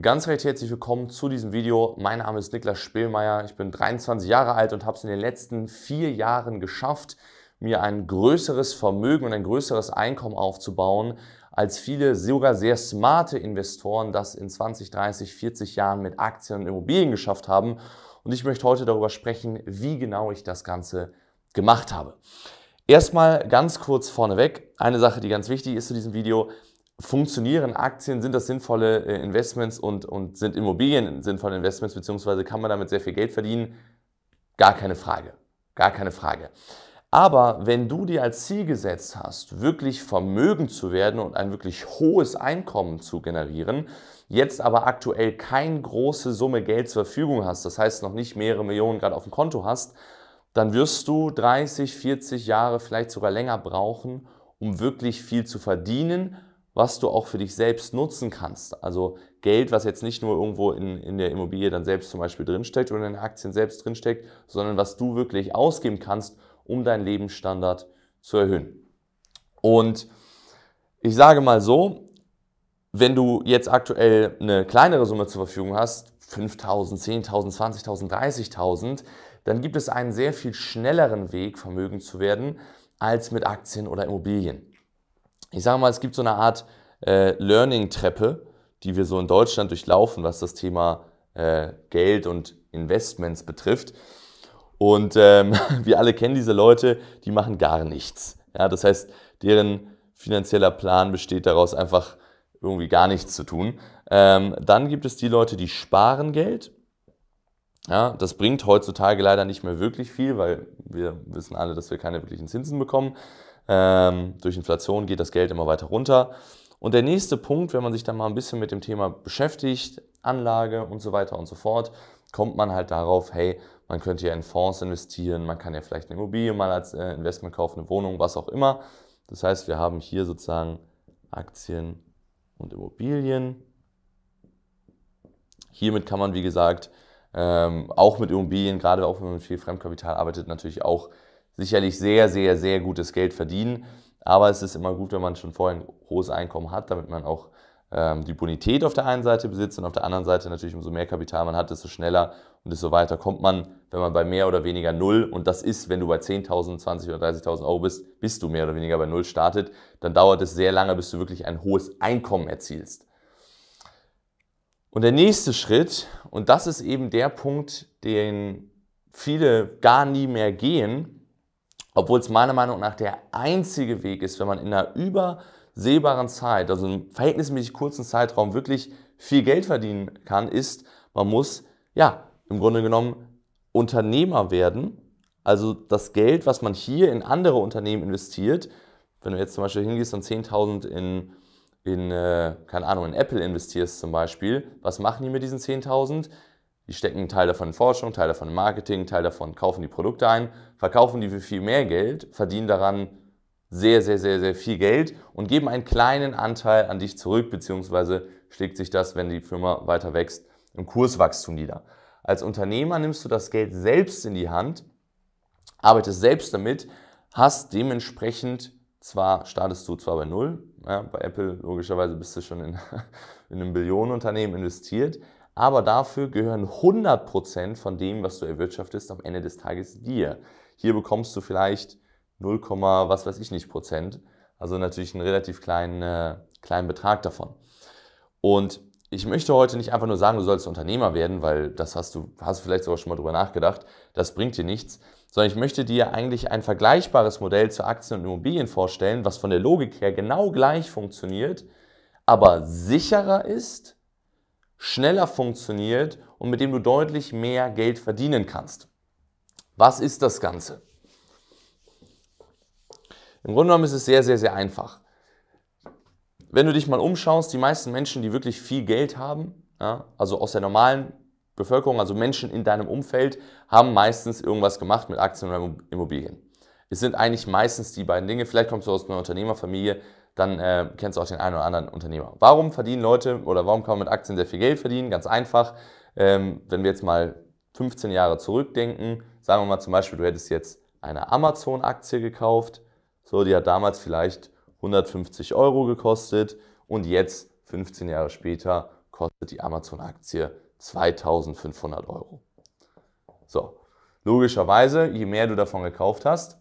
Ganz recht herzlich willkommen zu diesem Video. Mein Name ist Niklas Spielmeier. Ich bin 23 Jahre alt und habe es in den letzten vier Jahren geschafft, mir ein größeres Vermögen und ein größeres Einkommen aufzubauen, als viele sogar sehr smarte Investoren das in 20, 30, 40 Jahren mit Aktien und Immobilien geschafft haben. Und ich möchte heute darüber sprechen, wie genau ich das Ganze gemacht habe. Erstmal ganz kurz vorneweg, eine Sache, die ganz wichtig ist zu diesem Video funktionieren Aktien, sind das sinnvolle äh, Investments und, und sind Immobilien sinnvolle Investments, beziehungsweise kann man damit sehr viel Geld verdienen? Gar keine Frage. Gar keine Frage. Aber wenn du dir als Ziel gesetzt hast, wirklich vermögend zu werden und ein wirklich hohes Einkommen zu generieren, jetzt aber aktuell keine große Summe Geld zur Verfügung hast, das heißt noch nicht mehrere Millionen gerade auf dem Konto hast, dann wirst du 30, 40 Jahre, vielleicht sogar länger brauchen, um wirklich viel zu verdienen was du auch für dich selbst nutzen kannst. Also Geld, was jetzt nicht nur irgendwo in, in der Immobilie dann selbst zum Beispiel drinsteckt oder in den Aktien selbst drinsteckt, sondern was du wirklich ausgeben kannst, um deinen Lebensstandard zu erhöhen. Und ich sage mal so, wenn du jetzt aktuell eine kleinere Summe zur Verfügung hast, 5.000, 10.000, 20.000, 30.000, dann gibt es einen sehr viel schnelleren Weg, Vermögen zu werden, als mit Aktien oder Immobilien ich sage mal, es gibt so eine Art äh, Learning-Treppe, die wir so in Deutschland durchlaufen, was das Thema äh, Geld und Investments betrifft. Und ähm, wir alle kennen diese Leute, die machen gar nichts. Ja, das heißt, deren finanzieller Plan besteht daraus, einfach irgendwie gar nichts zu tun. Ähm, dann gibt es die Leute, die sparen Geld. Ja, das bringt heutzutage leider nicht mehr wirklich viel, weil wir wissen alle, dass wir keine wirklichen Zinsen bekommen. Ähm, durch Inflation geht das Geld immer weiter runter. Und der nächste Punkt, wenn man sich dann mal ein bisschen mit dem Thema beschäftigt, Anlage und so weiter und so fort, kommt man halt darauf, hey, man könnte ja in Fonds investieren, man kann ja vielleicht eine Immobilie mal als äh, Investment kaufen, eine Wohnung, was auch immer. Das heißt, wir haben hier sozusagen Aktien und Immobilien. Hiermit kann man, wie gesagt, ähm, auch mit Immobilien, gerade auch wenn man mit viel Fremdkapital arbeitet, natürlich auch sicherlich sehr, sehr, sehr gutes Geld verdienen. Aber es ist immer gut, wenn man schon vorher ein hohes Einkommen hat, damit man auch ähm, die Bonität auf der einen Seite besitzt und auf der anderen Seite natürlich, umso mehr Kapital man hat, desto schneller und desto weiter kommt man, wenn man bei mehr oder weniger Null, und das ist, wenn du bei 10.000, 20.000 oder 30.000 Euro bist, bis du mehr oder weniger bei Null startet, dann dauert es sehr lange, bis du wirklich ein hohes Einkommen erzielst. Und der nächste Schritt, und das ist eben der Punkt, den viele gar nie mehr gehen, obwohl es meiner Meinung nach der einzige Weg ist, wenn man in einer übersehbaren Zeit, also im verhältnismäßig kurzen Zeitraum wirklich viel Geld verdienen kann, ist, man muss, ja, im Grunde genommen Unternehmer werden. Also das Geld, was man hier in andere Unternehmen investiert, wenn du jetzt zum Beispiel hingehst und 10.000 in, in, äh, keine Ahnung, in Apple investierst zum Beispiel, was machen die mit diesen 10.000? Die stecken einen Teil davon in Forschung, Teil davon in Marketing, einen Teil davon kaufen die Produkte ein, verkaufen die für viel mehr Geld, verdienen daran sehr, sehr, sehr, sehr viel Geld und geben einen kleinen Anteil an dich zurück, beziehungsweise schlägt sich das, wenn die Firma weiter wächst, im Kurswachstum nieder. Als Unternehmer nimmst du das Geld selbst in die Hand, arbeitest selbst damit, hast dementsprechend zwar startest du zwar bei Null, ja, bei Apple logischerweise bist du schon in, in einem Billionenunternehmen investiert, aber dafür gehören 100% von dem, was du erwirtschaftest, am Ende des Tages dir. Hier bekommst du vielleicht 0, was weiß ich nicht Prozent. Also natürlich einen relativ kleinen, äh, kleinen Betrag davon. Und ich möchte heute nicht einfach nur sagen, du sollst Unternehmer werden, weil das hast du, hast du vielleicht sogar schon mal drüber nachgedacht. Das bringt dir nichts. Sondern ich möchte dir eigentlich ein vergleichbares Modell zu Aktien und Immobilien vorstellen, was von der Logik her genau gleich funktioniert, aber sicherer ist schneller funktioniert und mit dem du deutlich mehr Geld verdienen kannst. Was ist das Ganze? Im Grunde genommen ist es sehr, sehr, sehr einfach. Wenn du dich mal umschaust, die meisten Menschen, die wirklich viel Geld haben, ja, also aus der normalen Bevölkerung, also Menschen in deinem Umfeld, haben meistens irgendwas gemacht mit Aktien oder Immobilien. Es sind eigentlich meistens die beiden Dinge. Vielleicht kommst du aus einer Unternehmerfamilie, dann äh, kennst du auch den einen oder anderen Unternehmer. Warum verdienen Leute oder warum kann man mit Aktien sehr viel Geld verdienen? Ganz einfach, ähm, wenn wir jetzt mal 15 Jahre zurückdenken, sagen wir mal zum Beispiel, du hättest jetzt eine Amazon-Aktie gekauft, so die hat damals vielleicht 150 Euro gekostet und jetzt 15 Jahre später kostet die Amazon-Aktie 2500 Euro. So, logischerweise, je mehr du davon gekauft hast,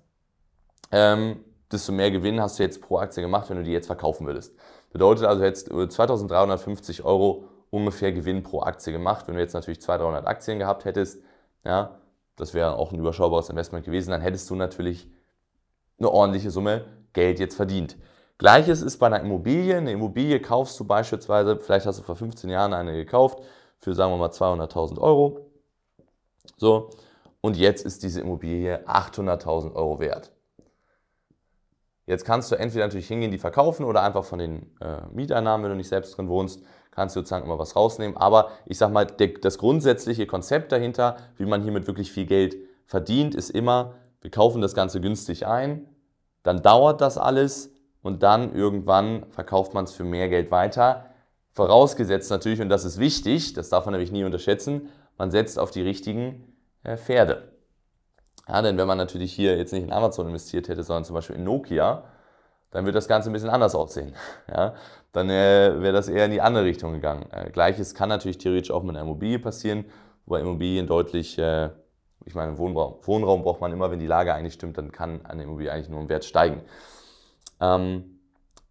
ähm, desto mehr Gewinn hast du jetzt pro Aktie gemacht, wenn du die jetzt verkaufen würdest. Bedeutet also, du hättest 2350 Euro ungefähr Gewinn pro Aktie gemacht. Wenn du jetzt natürlich 200, 300 Aktien gehabt hättest, ja, das wäre auch ein überschaubares Investment gewesen, dann hättest du natürlich eine ordentliche Summe Geld jetzt verdient. Gleiches ist bei einer Immobilie. Eine Immobilie kaufst du beispielsweise, vielleicht hast du vor 15 Jahren eine gekauft, für sagen wir mal 200.000 Euro. So, und jetzt ist diese Immobilie 800.000 Euro wert. Jetzt kannst du entweder natürlich hingehen, die verkaufen oder einfach von den äh, Mieteinnahmen, wenn du nicht selbst drin wohnst, kannst du sozusagen immer was rausnehmen. Aber ich sag mal, der, das grundsätzliche Konzept dahinter, wie man hiermit wirklich viel Geld verdient, ist immer, wir kaufen das Ganze günstig ein, dann dauert das alles und dann irgendwann verkauft man es für mehr Geld weiter. Vorausgesetzt natürlich, und das ist wichtig, das darf man nämlich nie unterschätzen, man setzt auf die richtigen äh, Pferde. Ja, denn wenn man natürlich hier jetzt nicht in Amazon investiert hätte, sondern zum Beispiel in Nokia, dann würde das Ganze ein bisschen anders aussehen. Ja? Dann äh, wäre das eher in die andere Richtung gegangen. Äh, Gleiches kann natürlich theoretisch auch mit einer Immobilie passieren, wobei Immobilien deutlich, äh, ich meine, Wohnraum, Wohnraum braucht man immer, wenn die Lage eigentlich stimmt, dann kann eine Immobilie eigentlich nur im Wert steigen. Ähm,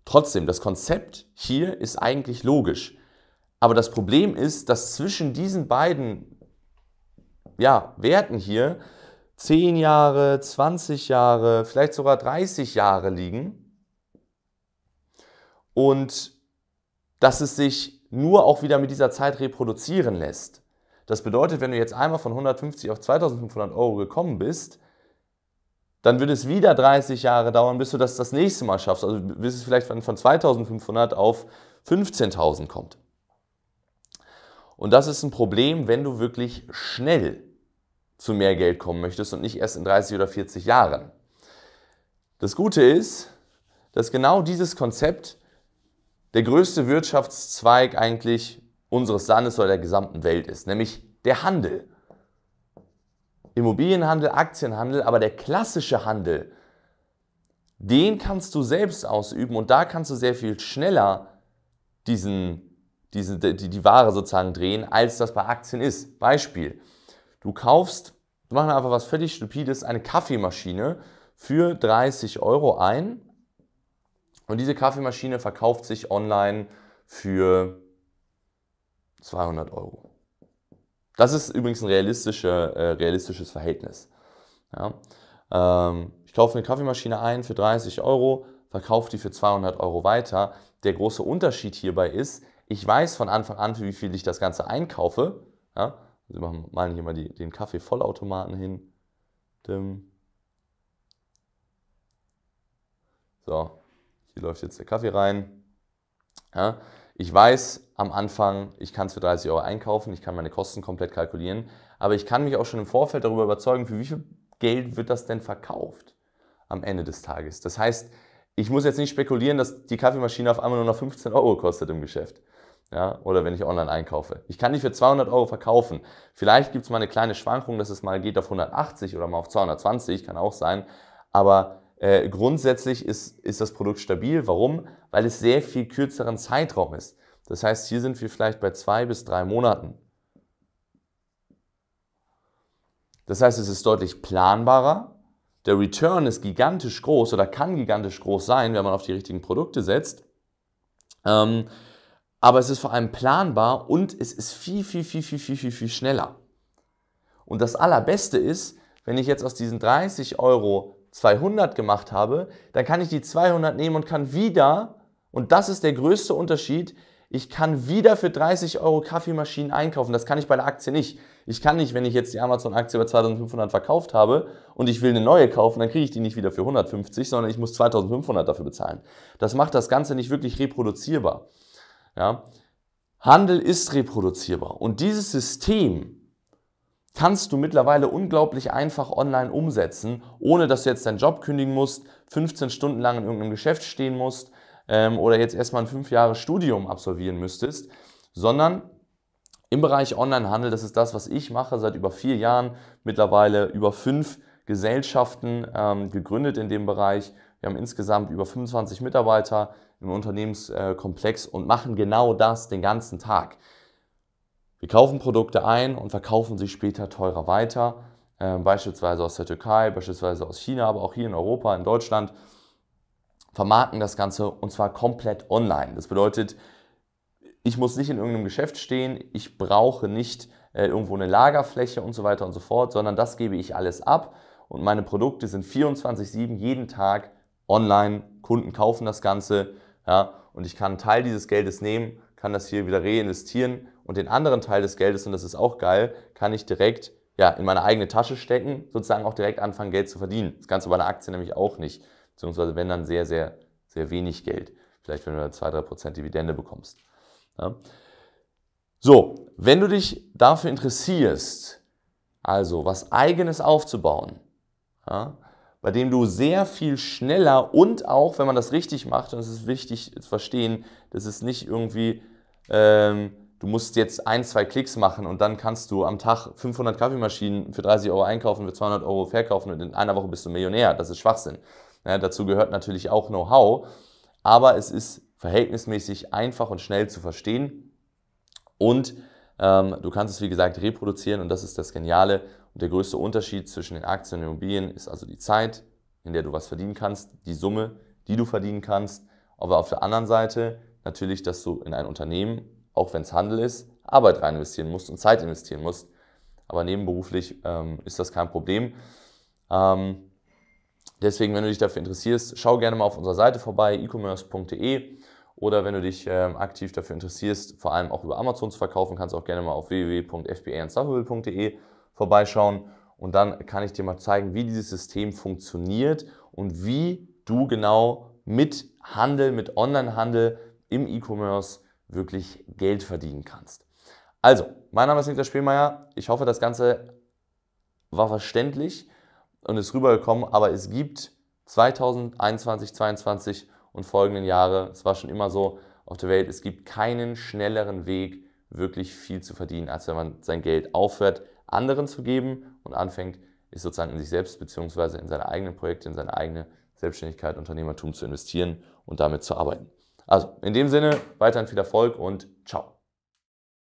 trotzdem, das Konzept hier ist eigentlich logisch. Aber das Problem ist, dass zwischen diesen beiden ja, Werten hier 10 Jahre, 20 Jahre, vielleicht sogar 30 Jahre liegen. Und dass es sich nur auch wieder mit dieser Zeit reproduzieren lässt. Das bedeutet, wenn du jetzt einmal von 150 auf 2500 Euro gekommen bist, dann wird es wieder 30 Jahre dauern, bis du das das nächste Mal schaffst. Also bis es vielleicht von 2500 auf 15.000 kommt. Und das ist ein Problem, wenn du wirklich schnell zu mehr Geld kommen möchtest und nicht erst in 30 oder 40 Jahren. Das Gute ist, dass genau dieses Konzept der größte Wirtschaftszweig eigentlich unseres Landes oder der gesamten Welt ist, nämlich der Handel. Immobilienhandel, Aktienhandel, aber der klassische Handel, den kannst du selbst ausüben und da kannst du sehr viel schneller diesen, diesen, die, die Ware sozusagen drehen, als das bei Aktien ist. Beispiel. Du kaufst, wir machen einfach was völlig Stupides, eine Kaffeemaschine für 30 Euro ein. Und diese Kaffeemaschine verkauft sich online für 200 Euro. Das ist übrigens ein realistische, äh, realistisches Verhältnis. Ja? Ähm, ich kaufe eine Kaffeemaschine ein für 30 Euro, verkaufe die für 200 Euro weiter. Der große Unterschied hierbei ist, ich weiß von Anfang an, für wie viel ich das Ganze einkaufe. Ja? Wir machen, malen hier mal die, den Kaffee-Vollautomaten hin. Dim. So, hier läuft jetzt der Kaffee rein. Ja, ich weiß am Anfang, ich kann es für 30 Euro einkaufen, ich kann meine Kosten komplett kalkulieren, aber ich kann mich auch schon im Vorfeld darüber überzeugen, für wie viel Geld wird das denn verkauft am Ende des Tages. Das heißt, ich muss jetzt nicht spekulieren, dass die Kaffeemaschine auf einmal nur noch 15 Euro kostet im Geschäft, ja, oder wenn ich online einkaufe. Ich kann die für 200 Euro verkaufen. Vielleicht gibt es mal eine kleine Schwankung, dass es mal geht auf 180 oder mal auf 220, kann auch sein. Aber äh, grundsätzlich ist, ist das Produkt stabil. Warum? Weil es sehr viel kürzeren Zeitraum ist. Das heißt, hier sind wir vielleicht bei zwei bis drei Monaten. Das heißt, es ist deutlich planbarer. Der Return ist gigantisch groß oder kann gigantisch groß sein, wenn man auf die richtigen Produkte setzt. Ähm, aber es ist vor allem planbar und es ist viel, viel, viel, viel, viel, viel, viel schneller. Und das Allerbeste ist, wenn ich jetzt aus diesen 30 Euro 200 gemacht habe, dann kann ich die 200 nehmen und kann wieder, und das ist der größte Unterschied, ich kann wieder für 30 Euro Kaffeemaschinen einkaufen. Das kann ich bei der Aktie nicht. Ich kann nicht, wenn ich jetzt die Amazon-Aktie über 2500 verkauft habe und ich will eine neue kaufen, dann kriege ich die nicht wieder für 150, sondern ich muss 2500 dafür bezahlen. Das macht das Ganze nicht wirklich reproduzierbar. Ja? Handel ist reproduzierbar und dieses System kannst du mittlerweile unglaublich einfach online umsetzen, ohne dass du jetzt deinen Job kündigen musst, 15 Stunden lang in irgendeinem Geschäft stehen musst ähm, oder jetzt erstmal ein 5 Jahre Studium absolvieren müsstest, sondern im Bereich Onlinehandel, das ist das, was ich mache, seit über vier Jahren, mittlerweile über fünf Gesellschaften ähm, gegründet in dem Bereich. Wir haben insgesamt über 25 Mitarbeiter, im Unternehmenskomplex und machen genau das den ganzen Tag. Wir kaufen Produkte ein und verkaufen sie später teurer weiter, ähm, beispielsweise aus der Türkei, beispielsweise aus China, aber auch hier in Europa, in Deutschland, vermarkten das Ganze und zwar komplett online. Das bedeutet, ich muss nicht in irgendeinem Geschäft stehen, ich brauche nicht äh, irgendwo eine Lagerfläche und so weiter und so fort, sondern das gebe ich alles ab und meine Produkte sind 24/7 jeden Tag online. Kunden kaufen das Ganze ja? Und ich kann einen Teil dieses Geldes nehmen, kann das hier wieder reinvestieren und den anderen Teil des Geldes, und das ist auch geil, kann ich direkt ja, in meine eigene Tasche stecken, sozusagen auch direkt anfangen, Geld zu verdienen. Das kannst du bei einer Aktie nämlich auch nicht, beziehungsweise wenn dann sehr, sehr, sehr wenig Geld. Vielleicht, wenn du 2-3% Dividende bekommst. Ja? So, wenn du dich dafür interessierst, also was eigenes aufzubauen, ja, bei dem du sehr viel schneller und auch, wenn man das richtig macht, und es ist wichtig zu verstehen, das ist nicht irgendwie, ähm, du musst jetzt ein, zwei Klicks machen und dann kannst du am Tag 500 Kaffeemaschinen für 30 Euro einkaufen, für 200 Euro verkaufen und in einer Woche bist du Millionär. Das ist Schwachsinn. Ja, dazu gehört natürlich auch Know-how, aber es ist verhältnismäßig einfach und schnell zu verstehen und ähm, du kannst es, wie gesagt, reproduzieren und das ist das Geniale. Und der größte Unterschied zwischen den Aktien und den Immobilien ist also die Zeit, in der du was verdienen kannst, die Summe, die du verdienen kannst, aber auf der anderen Seite natürlich, dass du in ein Unternehmen, auch wenn es Handel ist, Arbeit rein investieren musst und Zeit investieren musst. Aber nebenberuflich ähm, ist das kein Problem. Ähm, deswegen, wenn du dich dafür interessierst, schau gerne mal auf unserer Seite vorbei, e-commerce.de. Oder wenn du dich ähm, aktiv dafür interessierst, vor allem auch über Amazon zu verkaufen, kannst du auch gerne mal auf wwwfba vorbeischauen und dann kann ich dir mal zeigen, wie dieses System funktioniert und wie du genau mit Handel, mit Onlinehandel im E-Commerce wirklich Geld verdienen kannst. Also, mein Name ist Niklas Spielmeier. Ich hoffe, das Ganze war verständlich und ist rübergekommen, aber es gibt 2021, 2022 und folgenden Jahre, es war schon immer so auf der Welt, es gibt keinen schnelleren Weg, wirklich viel zu verdienen, als wenn man sein Geld aufhört, anderen zu geben und anfängt, ist sozusagen in sich selbst beziehungsweise in seine eigenen Projekte, in seine eigene Selbstständigkeit, Unternehmertum zu investieren und damit zu arbeiten. Also in dem Sinne weiterhin viel Erfolg und ciao.